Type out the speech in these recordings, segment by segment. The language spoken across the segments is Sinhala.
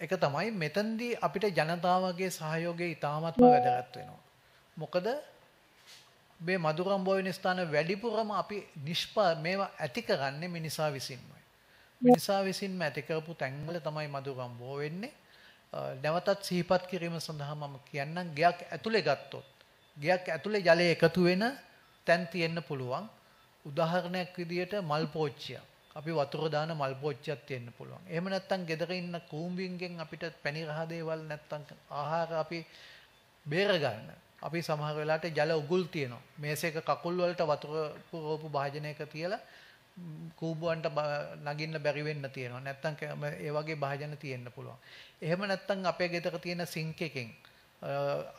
එක තමයි මෙතනදී අපිට ජනතාවගේ සහයෝගය ඉතාමත්ම වැදගත් වෙනවා. මොකද මේ මදුරම් බොයින ස්ථාන වැඩිපුරම අපි නිෂ්පා මේවා ඇති කරන්නේ මිනිසා විසින්මයි. මිනිසා විසින්ම ඇති කරපු තැන්වල තමයි මදුරම් බෝ වෙන්නේ. නැවතත් සිහිපත් කිරීම සඳහා මම කියන්නම් ගයක් ඇතුලේ ගත්තොත් ගයක් ඇතුලේ ජලය එකතු වෙන තැන් තියෙන්න පුළුවන්. උදාහරණයක් විදිහට මල් පෝච්චියක්. අපි වතුර දාන මල් පොච්චියක් තියෙන්න පුළුවන්. එහෙම නැත්නම් gedare ඉන්න කූඹින්ගෙන් අපිට පැණි රහ දේවල් නැත්නම් ආහාර අපි බේර ගන්න. අපි සමහර වෙලාවට ජල උගුල් තියෙනවා. මේසයක කකුල් වලට වතුර පුරවපු භාජනයක තියලා කූඹුවන්ට නගින්න බැරි වෙන්න තියෙනවා. නැත්තම් ඒ වගේ භාජන තියෙන්න පුළුවන්. එහෙම නැත්තම් අපේ ගෙදර තියෙන සිංක් එකෙන්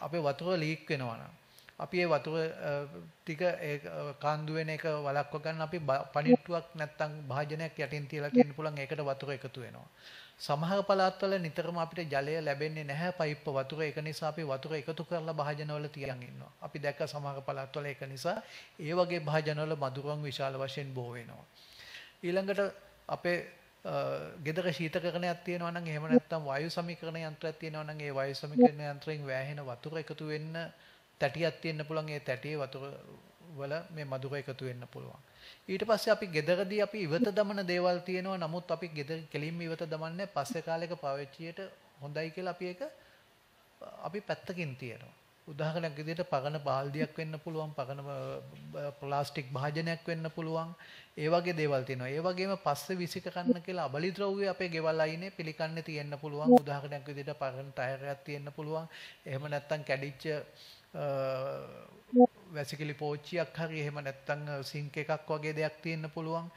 අපේ වතුර ලීක් වෙනවා නම් අපි ඒ වතුර ටික ඒ කාන්දු වෙන එක වළක්ව ගන්න අපි පණිට්ටුවක් නැත්තම් භාජනයක් යටින් තියලා තියෙන්න පුළුවන් ඒකට වතුර එකතු වෙනවා. සමහර පළාත්වල නිතරම අපිට ජලය ලැබෙන්නේ නැහැ පයිප්ප වතුර ඒක නිසා අපි වතුර එකතු කරලා භාජනවල තියන් ඉන්නවා. අපි දැක්ක සමහර පළාත්වල ඒක නිසා ඒ වගේ භාජනවල මදුරුවන් විශාල වශයෙන් බෝ වෙනවා. ඊළඟට අපේ ගෙදර ශීතකරණයක් තියෙනවා නම් එහෙම නැත්නම් වායු සමීකරණ යන්ත්‍රයක් තියෙනවා නම් ඒ වායු සමීකරණ යන්ත්‍රයෙන් වෑහෙන වතුර එකතු වෙන්න තැටියක් තියෙන්න පුළුවන් ඒ තැටියේ වතුර වල මේ මදුර එකතු වෙන්න පුළුවන්. ඊට පස්සේ අපි ගෙදරදී අපි ඉවත දමන දේවල් තියෙනවා නමුත් අපි ගෙදර කෙලින්ම ඉවත දමන්නේ පස්සේ කාලෙක පාවිච්චියට හොඳයි කියලා අපි ඒක අපි පැත්තකින් තියනවා. උදාහරණයක් විදිහට පගන බාල්දියක් වෙන්න පුළුවන්, පගන ප්ලාස්ටික් භාජනයක් වෙන්න පුළුවන්. ඒ වගේ දේවල් තියෙනවා. ඒ වගේම පස්සේ විසික කන්න කියලා අබලි ද්‍රව්‍ය අපේ ගෙවල් අයිනේ පිළිකන්නේ තියෙන්න පුළුවන්. උදාහරණයක් විදිහට පගන ටයරයක් තියෙන්න පුළුවන්. එහෙම නැත්නම් කැඩිච්ච වැසිකිලි පෝච්චියක් හරි එහෙම නැත්තං සිංක එකක් වගේ දෙයක් තියෙන්න පුළුවන්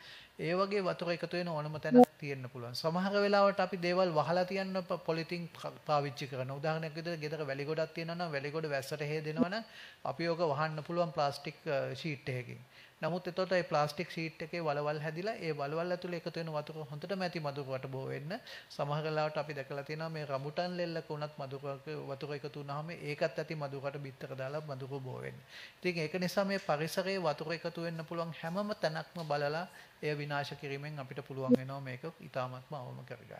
ඒ වගේ වතුර එකතු වෙන ඕනම තැනක් තියෙන්න පුළුවන්. සමහර වෙලාවට අපි දේවල් වහලා තියන්න පොලිතින් පාවිච්චි කරන. උදාහරණයක් විදිහට ගෙදර වැලි ගොඩක් තියෙනවා නම් වැලි ගොඩ වැස්සට හේදෙනවා නම් අපි ඕක වහන්න පුළුවන් ප්ලාස්ටික් ෂීට් එකකින්. නමුත් එතකොට ඒ ප්ලාස්ටික් ෂීට් එකේ වලවල් හැදිලා ඒ වලවල් ඇතුලේ එකතු වෙන වතුර හොඳටම ඇති මදුරුවට බෝ වෙන්න සමහර වෙලාවට අපි දැකලා තියෙනවා මේ රඹුටන් ලෙල්ලක උනත් මදුරුවක වතුර එකතු වුනහම ඒකත් ඇති මදුරුවට බිත්තර දාලා මදුරුව බෝ වෙන්න. ඉතින් ඒක නිසා මේ පරිසරයේ වතුර එකතු වෙන්න පුළුවන් හැමම තැනක්ම බලලා එය විනාශ කිරීමෙන් අපිට පුළුවන් වෙනවා මේක ඉතාමත්ම අවම කරගන්න.